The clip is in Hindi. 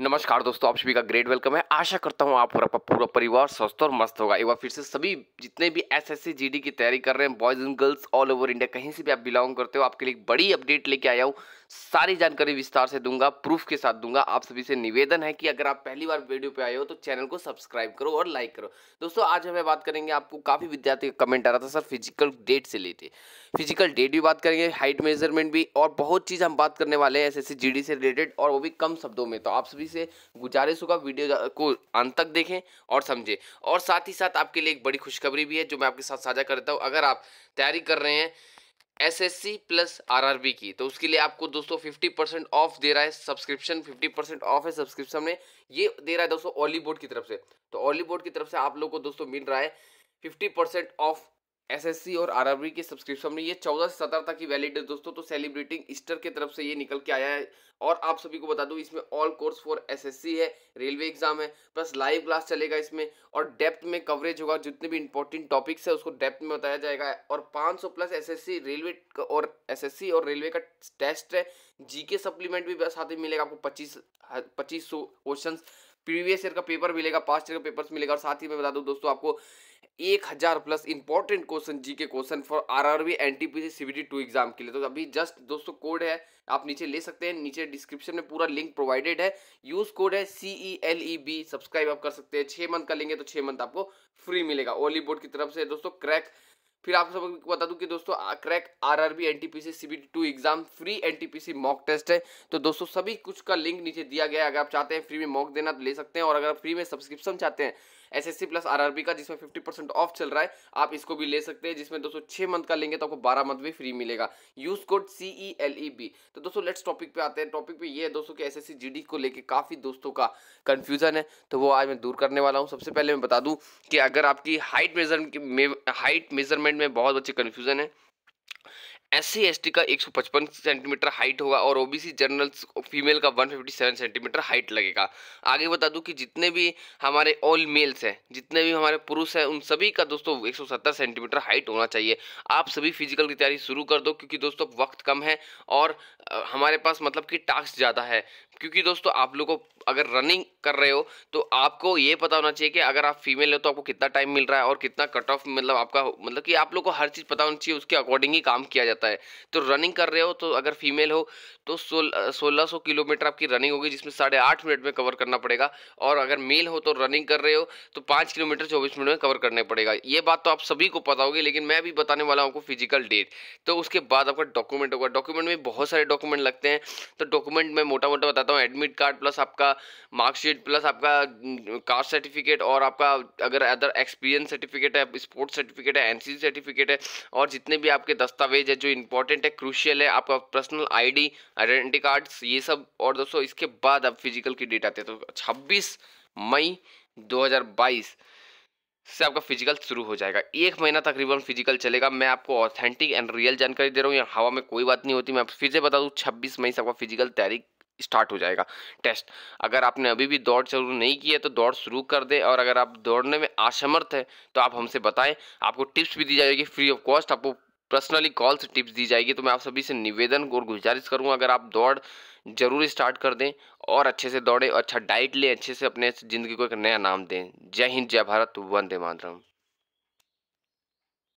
नमस्कार दोस्तों आप सभी का ग्रेट वेलकम है आशा करता हूँ आप और आपका पूरा परिवार स्वस्थ और मस्त होगा एक बार फिर से सभी जितने भी एसएससी जीडी की तैयारी कर रहे हैं boys and girls all over India कहीं से भी आप बिलोंग करते हो आपके लिए एक बड़ी अपडेट लेके आया हूँ सारी जानकारी विस्तार से दूंगा प्रूफ के साथ दूंगा आप सभी से निवेदन है कि अगर आप पहली बार वीडियो पे आए हो तो चैनल को सब्सक्राइब करो और लाइक करो दोस्तों आज हमें बात करेंगे आपको काफ़ी विद्यार्थी का कमेंट आ रहा था सर फिजिकल डेट से लेते फिजिकल डेट भी बात करेंगे हाइट मेजरमेंट भी और बहुत चीज़ हम बात करने वाले हैं एस एस से रिलेटेड और वो भी कम शब्दों में तो आप सभी से गुजारिश होगा वीडियो को अंत तक देखें और समझें और साथ ही साथ आपके लिए एक बड़ी खुशखबरी भी है जो मैं आपके साथ साझा करता हूँ अगर आप तैयारी कर रहे हैं S S C plus R R B की तो उसके लिए आपको दोस्तों फिफ्टी परसेंट ऑफ दे रहा है सब्सक्रिप्शन फिफ्टी परसेंट ऑफ है सब्सक्रिप्शन में ये दे रहा है दोस्तों बोर्ड की तरफ से तो बोर्ड की तरफ से आप लोग को दोस्तों मिल रहा है फिफ्टी परसेंट ऑफ एसएससी और आरआरबी के सब्सक्रिप्शन में ये चौदह से सत्रह तक की वैलिड है दोस्तों तो सेलिब्रेटिंग ईस्टर की तरफ से ये निकल के आया है और आप सभी को बता दूं इसमें ऑल कोर्स फॉर एसएससी है रेलवे एग्जाम है प्लस लाइव क्लास चलेगा इसमें और डेप्थ में कवरेज होगा जितने भी इंपॉर्टेंट टॉपिक्स है उसको डेप्थ में बताया जाएगा और सौ प्लस सी रेलवे और सी और रेलवे का टेस्ट है के सप्लीमेंट भी साथ ही मिलेगा आपको पच्चीस पच्चीस सौ क्वेश्चन प्रीवियस ईयर का पेपर मिलेगा पास्ट ईयर का पेपर्स मिलेगा और साथ ही मैं बता दूं दोस्तों आपको एक हजार plus important question G K question for R R B N T P C C B T two exam के लिए तो अभी जस्ट दोस्तों कोड है आप नीचे ले सकते हैं नीचे डिस्क्रिप्शन में पूरा लिंक प्रोवाइडेड है यूज कोड है C E L E B subscribe आप कर सकते हैं छह मंथ का लेंगे तो छह मंथ आपको फ्री मिलेगा ओली बोर्ड की तरफ से दोस्तों क्रैक फिर आप सबको बता दूं कि दोस्तों crack R R B N T P C C B T two exam free N T P C mock test है तो दोस्तों सभी कुछ का लिंक नीचे दिया गया है अगर आप चाहते हैं फ्री में मॉक देना तो ले सकते हैं और अगर आप फ्री में सब्सक्रिप्शन चाहते हैं एस एस प्लस आर का जिसमें फिफ्टी परसेंट ऑफ चल रहा है आप इसको भी ले सकते हैं जिसमें दोस्तों छह मंथ का लेंगे तो आपको बारह मंथ भी फ्री मिलेगा use code C E L E B तो दोस्तों लेट्स टॉपिक पे आते हैं टॉपिक पे ये है दोस्तों की एस एस को लेकर काफ़ी दोस्तों का कंफ्यूजन है तो वो आज मैं दूर करने वाला हूँ सबसे पहले मैं बता दूँ कि अगर आपकी हाइट मेजर हाइट मेजरमेंट में बहुत अच्छी कन्फ्यूजन है एस सी का 155 सेंटीमीटर हाइट होगा और ओबीसी जनरल फीमेल का 157 सेंटीमीटर हाइट लगेगा आगे बता दूं कि जितने भी हमारे ऑल मेल्स हैं जितने भी हमारे पुरुष हैं उन सभी का दोस्तों 170 सेंटीमीटर हाइट होना चाहिए आप सभी फिजिकल की तैयारी शुरू कर दो क्योंकि दोस्तों वक्त कम है और हमारे पास मतलब कि टास्क ज़्यादा है क्योंकि दोस्तों आप लोगों को अगर रनिंग कर रहे हो तो आपको ये पता होना चाहिए कि अगर आप फीमेल हो तो आपको कितना टाइम मिल रहा है और कितना कट ऑफ मतलब आपका मतलब कि आप लोग को हर चीज़ पता होना चाहिए उसके अकॉर्डिंग ही काम किया जाता है तो रनिंग कर रहे हो तो अगर फीमेल हो तो सोल सोलह सौ किलोमीटर आपकी रनिंग होगी जिसमें साढ़े आठ मिनट में कवर करना पड़ेगा और अगर मेल हो तो रनिंग कर रहे हो तो पाँच किलोमीटर चौबीस मिनट में कवर करने पड़ेगा ये बात तो आप सभी को पता होगी लेकिन मैं भी बताने वाला हूँ आपको फिजिकल डेट तो उसके बाद आपका डॉक्यूमेंट होगा डॉक्यूमेंट में बहुत सारे डॉक्यूमेंट लगते हैं तो डॉक्यूमेंट मैं मोटा मोटा बताता हूँ एडमिट कार्ड प्लस आपका मार्कशीट प्लस आपका कास्ट सर्टिफिकेट और आपका अगर अदर एक्सपीरियंस सर्टिफिकेट है स्पोर्ट्स सर्टिफिकेट है एन सर्टिफिकेट है और जितने भी आपके दस्तावेज है जो इंपॉर्टेंट है क्रूशियल है आपका personal I D identity card ये सब और दोस्तों इसके बाद आप फिजिकल की डेट आती है तो छब्बीस मई दो से आपका फिजिकल शुरू हो जाएगा एक महीना तकरीबन फिजिकल चलेगा मैं आपको ऑथेंटिक एंड रियल जानकारी दे रहा हूँ यहाँ हवा में कोई बात नहीं होती मैं फिर से बता दूँ 26 मई से आपका फिजिकल तैयारी स्टार्ट हो जाएगा टेस्ट अगर आपने अभी भी दौड़ शुरू नहीं की है तो दौड़ शुरू कर दे और अगर आप दौड़ने में असमर्थ है तो आप हमसे बताएं आपको टिप्स भी दी जाएगी फ्री ऑफ कॉस्ट आपको पर्सनली कॉल से टिप्स दी जाएगी तो मैं आप सभी से निवेदन और गुजारिश करूँगा अगर आप दौड़ जरूर स्टार्ट कर दें और अच्छे से दौड़ें अच्छा डाइट लें अच्छे से अपने ज़िंदगी को एक नया नाम दें जय हिंद जय भारत वंदे मातरम